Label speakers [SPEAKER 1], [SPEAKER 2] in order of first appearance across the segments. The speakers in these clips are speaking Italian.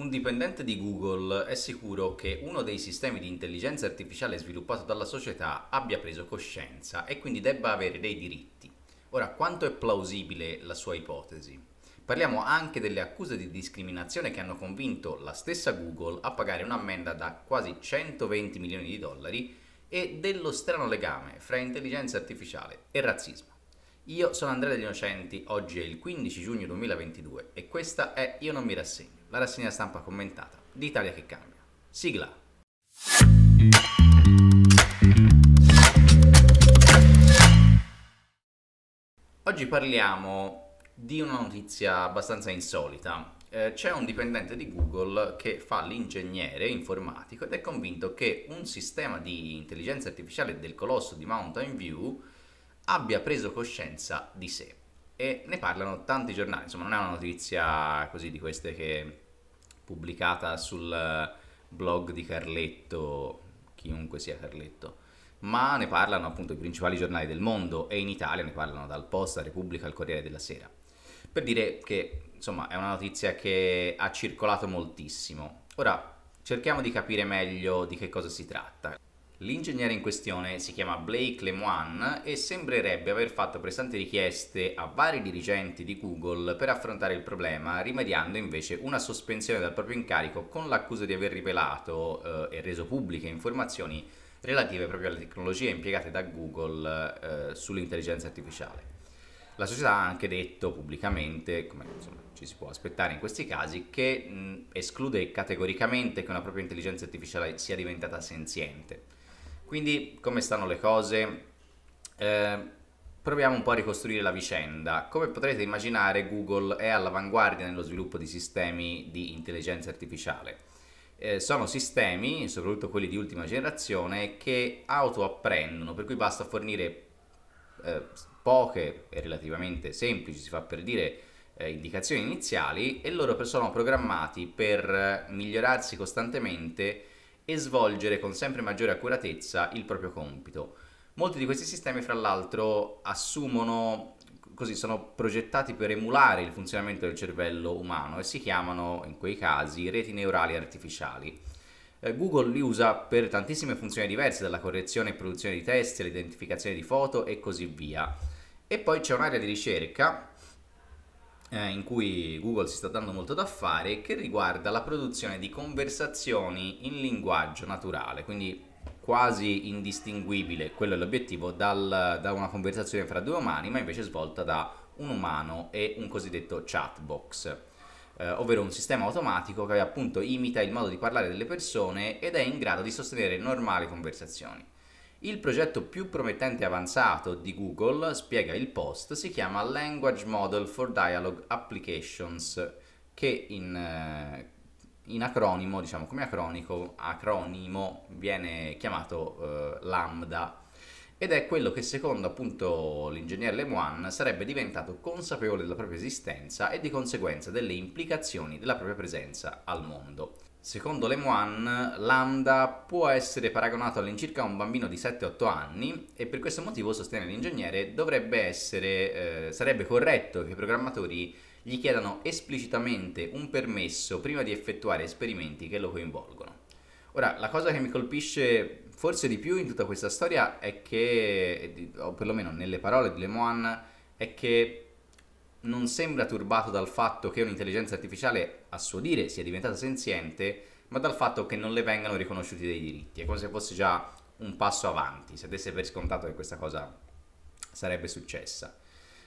[SPEAKER 1] Un dipendente di Google è sicuro che uno dei sistemi di intelligenza artificiale sviluppato dalla società abbia preso coscienza e quindi debba avere dei diritti. Ora, quanto è plausibile la sua ipotesi? Parliamo anche delle accuse di discriminazione che hanno convinto la stessa Google a pagare un'ammenda da quasi 120 milioni di dollari e dello strano legame fra intelligenza artificiale e razzismo. Io sono Andrea degli Innocenti, oggi è il 15 giugno 2022 e questa è Io non mi rassegno la rassegna stampa commentata di Italia che cambia. Sigla. Oggi parliamo di una notizia abbastanza insolita. Eh, c'è un dipendente di Google che fa l'ingegnere informatico ed è convinto che un sistema di intelligenza artificiale del colosso di Mountain View abbia preso coscienza di sé e ne parlano tanti giornali, insomma non è una notizia così di queste che pubblicata sul eh, blog di Carletto, chiunque sia Carletto, ma ne parlano appunto i principali giornali del mondo e in Italia ne parlano dal Post, la Repubblica al Corriere della Sera. Per dire che insomma è una notizia che ha circolato moltissimo. Ora cerchiamo di capire meglio di che cosa si tratta. L'ingegnere in questione si chiama Blake Lemoine e sembrerebbe aver fatto pressanti richieste a vari dirigenti di Google per affrontare il problema, rimediando invece una sospensione dal proprio incarico con l'accusa di aver rivelato eh, e reso pubbliche informazioni relative proprio alle tecnologie impiegate da Google eh, sull'intelligenza artificiale. La società ha anche detto pubblicamente, come insomma, ci si può aspettare in questi casi, che mh, esclude categoricamente che una propria intelligenza artificiale sia diventata senziente quindi come stanno le cose? Eh, Proviamo un po' a ricostruire la vicenda. Come potrete immaginare, Google è all'avanguardia nello sviluppo di sistemi di intelligenza artificiale. Eh, sono sistemi, soprattutto quelli di ultima generazione, che autoapprendono, per cui basta fornire eh, poche e relativamente semplici, si fa per dire, eh, indicazioni iniziali e loro sono programmati per migliorarsi costantemente e svolgere con sempre maggiore accuratezza il proprio compito. Molti di questi sistemi, fra l'altro, assumono così sono progettati per emulare il funzionamento del cervello umano e si chiamano in quei casi reti neurali artificiali. Eh, Google li usa per tantissime funzioni diverse, dalla correzione e produzione di testi, l'identificazione di foto e così via. E poi c'è un'area di ricerca eh, in cui Google si sta dando molto da fare che riguarda la produzione di conversazioni in linguaggio naturale, quindi quasi indistinguibile, quello è l'obiettivo, dal, da una conversazione fra due umani, ma invece svolta da un umano e un cosiddetto chat box. Eh, ovvero un sistema automatico che appunto imita il modo di parlare delle persone ed è in grado di sostenere normali conversazioni. Il progetto più promettente e avanzato di Google, spiega il post, si chiama Language Model for Dialogue Applications, che in, eh, in acronimo, diciamo come acronico, acronimo viene chiamato eh, Lambda ed è quello che secondo appunto l'ingegnere Lemoine sarebbe diventato consapevole della propria esistenza e di conseguenza delle implicazioni della propria presenza al mondo. Secondo Lemoine, Lambda può essere paragonato all'incirca a un bambino di 7-8 anni e per questo motivo, sostiene l'ingegnere, essere, eh, sarebbe corretto che i programmatori gli chiedano esplicitamente un permesso prima di effettuare esperimenti che lo coinvolgono. Ora, la cosa che mi colpisce forse di più in tutta questa storia è che, o perlomeno nelle parole di Lemoine, è che non sembra turbato dal fatto che un'intelligenza artificiale, a suo dire, sia diventata senziente, ma dal fatto che non le vengano riconosciuti dei diritti. È come se fosse già un passo avanti, se desse per scontato che questa cosa sarebbe successa.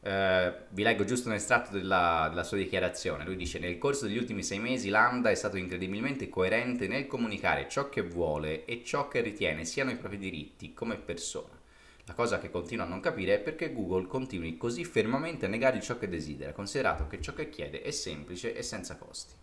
[SPEAKER 1] Eh, vi leggo giusto un estratto della, della sua dichiarazione. Lui dice: Nel corso degli ultimi sei mesi, Lambda è stato incredibilmente coerente nel comunicare ciò che vuole e ciò che ritiene siano i propri diritti come persona. La cosa che continuo a non capire è perché Google continui così fermamente a negare ciò che desidera, considerato che ciò che chiede è semplice e senza costi.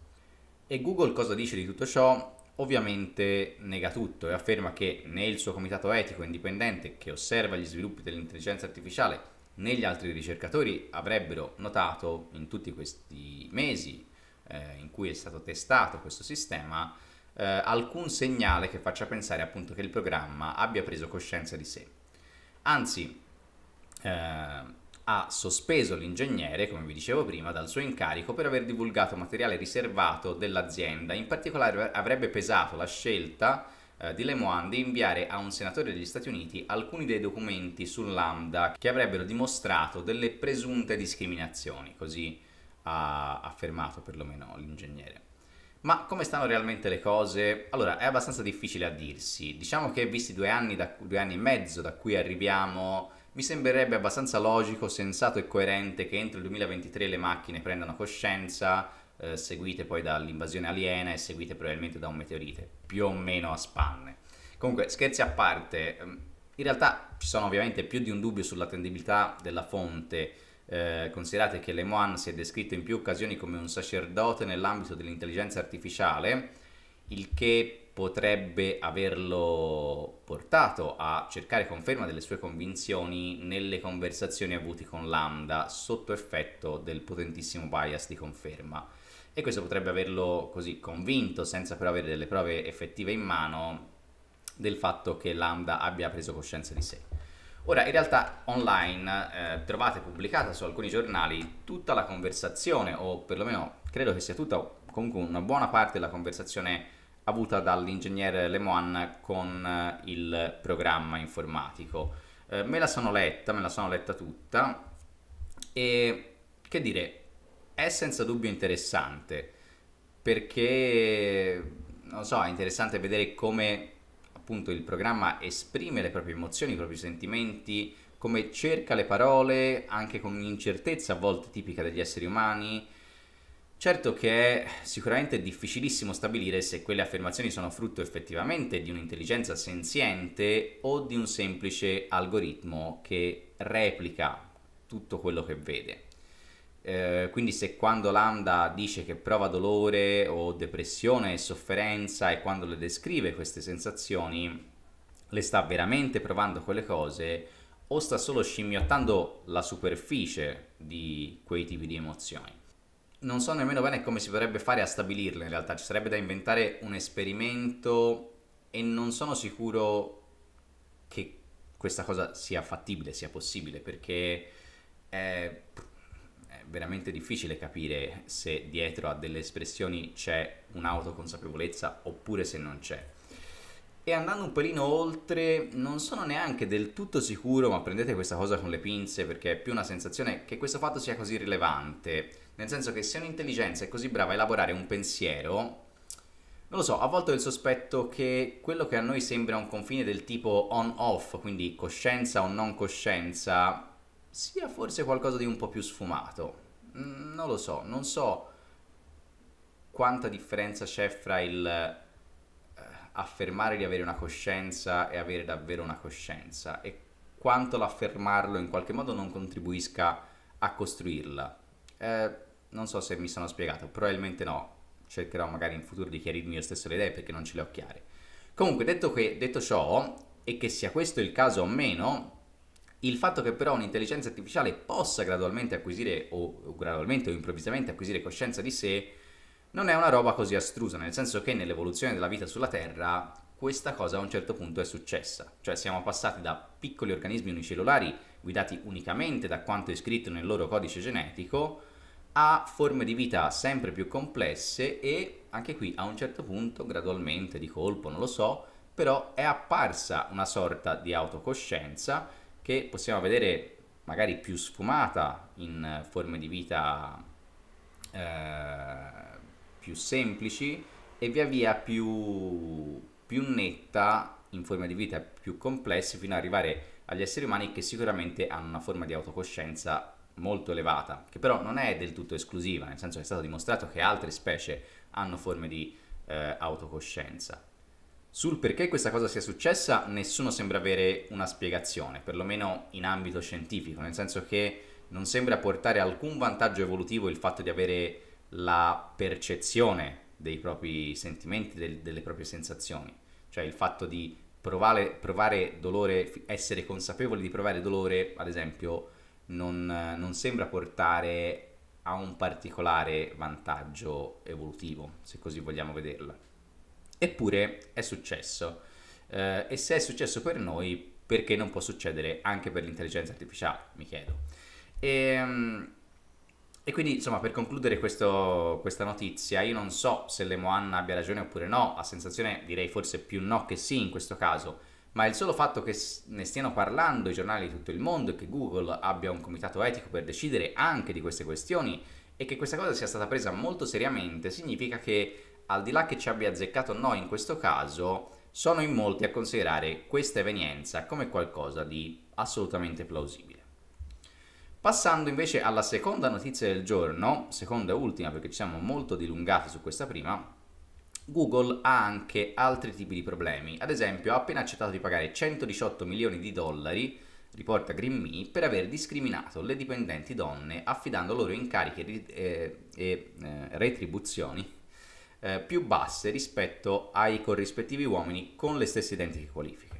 [SPEAKER 1] E Google cosa dice di tutto ciò? Ovviamente nega tutto e afferma che né il suo comitato etico indipendente che osserva gli sviluppi dell'intelligenza artificiale né gli altri ricercatori avrebbero notato in tutti questi mesi eh, in cui è stato testato questo sistema eh, alcun segnale che faccia pensare appunto che il programma abbia preso coscienza di sé anzi eh, ha sospeso l'ingegnere, come vi dicevo prima, dal suo incarico per aver divulgato materiale riservato dell'azienda. In particolare avrebbe pesato la scelta eh, di Lemoine di inviare a un senatore degli Stati Uniti alcuni dei documenti sull'AMDA che avrebbero dimostrato delle presunte discriminazioni, così ha affermato perlomeno l'ingegnere. Ma come stanno realmente le cose? Allora, è abbastanza difficile a dirsi. Diciamo che visti due anni, da, due anni e mezzo da cui arriviamo, mi sembrerebbe abbastanza logico, sensato e coerente che entro il 2023 le macchine prendano coscienza, eh, seguite poi dall'invasione aliena e seguite probabilmente da un meteorite, più o meno a spanne. Comunque, scherzi a parte, ehm, in realtà ci sono ovviamente più di un dubbio sull'attendibilità della fonte eh, considerate che Le Moine si è descritto in più occasioni come un sacerdote nell'ambito dell'intelligenza artificiale, il che potrebbe averlo portato a cercare conferma delle sue convinzioni nelle conversazioni avute con Lambda sotto effetto del potentissimo bias di conferma. E questo potrebbe averlo così convinto, senza però avere delle prove effettive in mano, del fatto che Lambda abbia preso coscienza di sé. Ora, in realtà online eh, trovate pubblicata su alcuni giornali tutta la conversazione, o perlomeno credo che sia tutta, comunque una buona parte della conversazione avuta dall'ingegnere Lemoine con eh, il programma informatico. Eh, me la sono letta, me la sono letta tutta e che dire, è senza dubbio interessante perché, non so, è interessante vedere come appunto il programma esprime le proprie emozioni, i propri sentimenti, come cerca le parole anche con un'incertezza a volte tipica degli esseri umani. Certo che è sicuramente difficilissimo stabilire se quelle affermazioni sono frutto effettivamente di un'intelligenza senziente o di un semplice algoritmo che replica tutto quello che vede. Eh, quindi se quando Lambda dice che prova dolore o depressione e sofferenza e quando le descrive queste sensazioni, le sta veramente provando quelle cose o sta solo scimmiottando la superficie di quei tipi di emozioni. Non so nemmeno bene come si potrebbe fare a stabilirle in realtà, ci sarebbe da inventare un esperimento e non sono sicuro che questa cosa sia fattibile, sia possibile, perché... Eh, veramente difficile capire se dietro a delle espressioni c'è un'autoconsapevolezza oppure se non c'è. E andando un pelino oltre, non sono neanche del tutto sicuro, ma prendete questa cosa con le pinze perché è più una sensazione che questo fatto sia così rilevante. Nel senso che se un'intelligenza è così brava a elaborare un pensiero, non lo so, a volte ho il sospetto che quello che a noi sembra un confine del tipo on-off, quindi coscienza o non coscienza, sia forse qualcosa di un po' più sfumato. Mm, non lo so, non so quanta differenza c'è fra il eh, affermare di avere una coscienza e avere davvero una coscienza e quanto l'affermarlo in qualche modo non contribuisca a costruirla. Eh, non so se mi sono spiegato, probabilmente no, cercherò magari in futuro di chiarirmi io stesso le idee perché non ce le ho chiare. Comunque, detto, che, detto ciò, e che sia questo il caso o meno, il fatto che però un'intelligenza artificiale possa gradualmente acquisire o gradualmente o improvvisamente acquisire coscienza di sé non è una roba così astrusa, nel senso che nell'evoluzione della vita sulla Terra questa cosa a un certo punto è successa, cioè siamo passati da piccoli organismi unicellulari guidati unicamente da quanto è scritto nel loro codice genetico a forme di vita sempre più complesse e anche qui a un certo punto gradualmente di colpo, non lo so, però è apparsa una sorta di autocoscienza che possiamo vedere magari più sfumata in forme di vita eh, più semplici e via via più, più netta in forme di vita più complesse fino ad arrivare agli esseri umani che sicuramente hanno una forma di autocoscienza molto elevata, che però non è del tutto esclusiva, nel senso che è stato dimostrato che altre specie hanno forme di eh, autocoscienza. Sul perché questa cosa sia successa nessuno sembra avere una spiegazione, perlomeno in ambito scientifico, nel senso che non sembra portare alcun vantaggio evolutivo il fatto di avere la percezione dei propri sentimenti, del, delle proprie sensazioni, cioè il fatto di provare, provare, dolore, essere consapevoli di provare dolore, ad esempio, non, non sembra portare a un particolare vantaggio evolutivo, se così vogliamo vederla. Eppure è successo. Eh, e se è successo per noi, perché non può succedere anche per l'intelligenza artificiale, mi chiedo. E, ehm, e quindi, insomma, per concludere questo, questa notizia, io non so se le abbia ragione oppure no, a sensazione direi forse più no che sì in questo caso, ma il solo fatto che ne stiano parlando i giornali di tutto il mondo e che Google abbia un comitato etico per decidere anche di queste questioni e che questa cosa sia stata presa molto seriamente significa che al di là che ci abbia azzeccato o no in questo caso, sono in molti a considerare questa evenienza come qualcosa di assolutamente plausibile. Passando invece alla seconda notizia del giorno, seconda e ultima perché ci siamo molto dilungati su questa prima, Google ha anche altri tipi di problemi. Ad esempio, ha appena accettato di pagare 118 milioni di dollari, riporta Green per aver discriminato le dipendenti donne affidando loro incarichi e, eh, e, e eh, retribuzioni eh, più basse rispetto ai corrispettivi uomini con le stesse identiche qualifiche.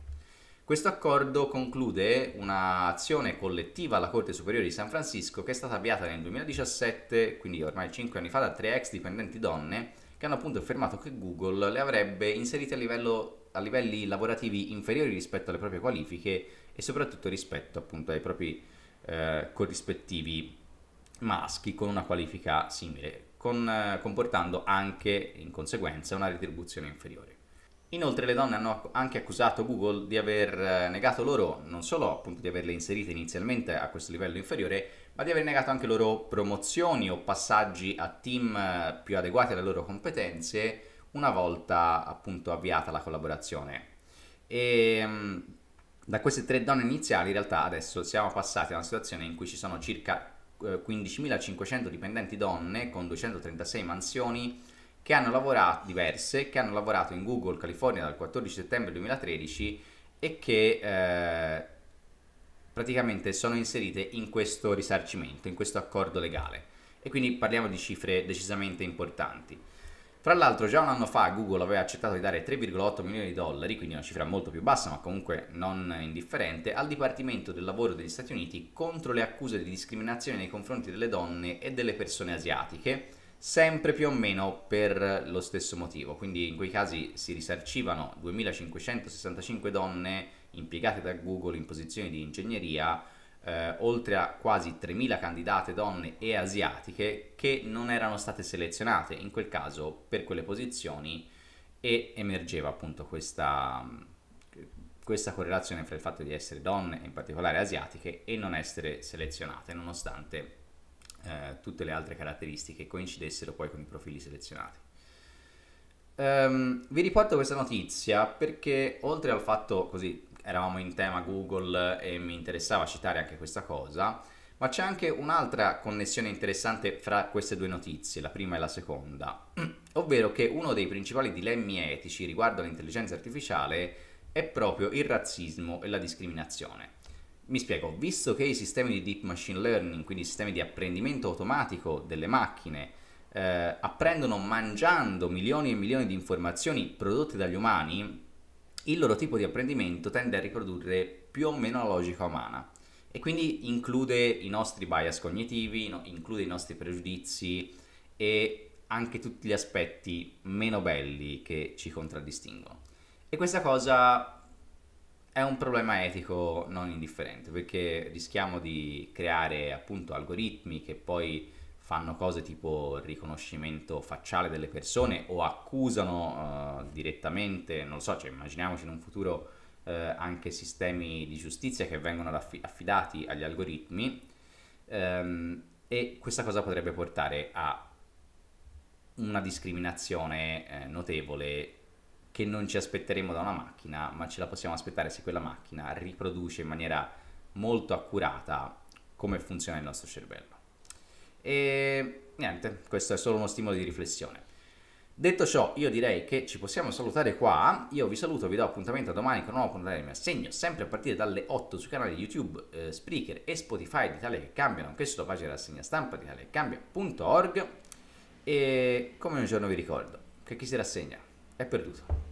[SPEAKER 1] Questo accordo conclude un'azione collettiva alla Corte Superiore di San Francisco che è stata avviata nel 2017, quindi ormai 5 anni fa, da tre ex dipendenti donne che hanno appunto affermato che Google le avrebbe inserite a, livello, a livelli lavorativi inferiori rispetto alle proprie qualifiche e soprattutto rispetto appunto ai propri eh, corrispettivi maschi con una qualifica simile con, eh, comportando anche in conseguenza una retribuzione inferiore.
[SPEAKER 2] Inoltre le donne
[SPEAKER 1] hanno anche accusato Google di aver eh, negato loro non solo appunto di averle inserite inizialmente a questo livello inferiore, ma di aver negato anche loro promozioni o passaggi a team eh, più adeguati alle loro competenze una volta appunto avviata la collaborazione. E ehm, da queste tre donne iniziali in realtà adesso siamo passati a una situazione in cui ci sono circa 15.500 dipendenti donne con 236 mansioni che hanno lavorato, diverse, che hanno lavorato in Google California dal 14 settembre 2013 e che eh, praticamente sono inserite in questo risarcimento, in questo accordo legale. E quindi parliamo di cifre decisamente importanti. Fra l'altro già un anno fa Google aveva accettato di dare 3,8 milioni di dollari, quindi una cifra molto più bassa ma comunque non indifferente, al Dipartimento del Lavoro degli Stati Uniti contro le accuse di discriminazione nei confronti delle donne e delle persone asiatiche, sempre più o meno per lo stesso motivo. Quindi in quei casi si risarcivano 2565 donne impiegate da Google in posizioni di ingegneria eh, oltre a quasi 3.000 candidate donne e asiatiche che non erano state selezionate in quel caso per quelle posizioni e emergeva appunto questa, mm, questa correlazione fra il fatto di essere donne, in particolare asiatiche, e non essere selezionate, nonostante eh, tutte le altre caratteristiche coincidessero poi con i profili selezionati. Um, vi riporto questa notizia perché oltre al fatto così eravamo in tema Google e mi interessava citare anche questa cosa, ma c'è anche un'altra connessione interessante fra queste due notizie, la prima e la seconda, ovvero che uno dei principali dilemmi etici riguardo all'intelligenza artificiale è proprio il razzismo e la discriminazione. Mi spiego, visto che i sistemi di deep machine learning, quindi sistemi di apprendimento automatico delle macchine, eh, apprendono mangiando milioni e milioni di informazioni prodotte dagli umani, il loro tipo di apprendimento tende a riprodurre più o meno la logica umana e quindi include i nostri bias cognitivi, no, include i nostri pregiudizi e anche tutti gli aspetti meno belli che ci contraddistinguono. E questa cosa è un problema etico non indifferente perché rischiamo di creare appunto algoritmi che poi fanno cose tipo riconoscimento facciale delle persone o accusano uh, direttamente, non lo so, cioè immaginiamoci in un futuro uh, anche sistemi di giustizia che vengono affi- affidati agli algoritmi um, e questa cosa potrebbe portare a una discriminazione eh, notevole che non ci aspetteremo da una macchina, ma ce la possiamo aspettare se quella macchina riproduce in maniera molto accurata come funziona il nostro cervello. E niente, questo è solo uno stimolo di riflessione. Detto ciò, io direi che ci possiamo salutare qua. Io vi saluto, vi do appuntamento a domani con un nuovo puntata di mio assegno, sempre a partire dalle 8 sui canali YouTube, eh, Spreaker e Spotify di Italia che cambiano, anche sulla pagina rassegna stampa di Italia E come un giorno vi ricordo che chi si rassegna è perduto.